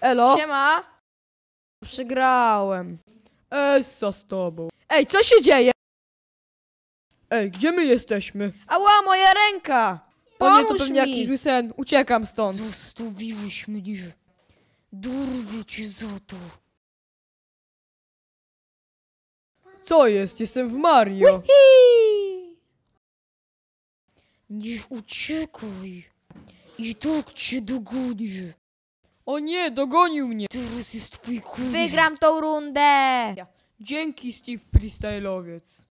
Elo? Siema. Przegrałem. Essa z tobą. Ej, co się dzieje? Ej, gdzie my jesteśmy? Ała, moja ręka! Pomóż o to pewnie mi. jakiś zły sen. Uciekam stąd. Zostawiłeś mnie. Durwię ci za to. Co jest? Jestem w Mario. Whee! Nie uciekaj. I tak cię dogonię. O nie, dogonił mnie. Teraz jest twój koniec. Wygram tą rundę. Dzięki Steve Freestyle'owiec.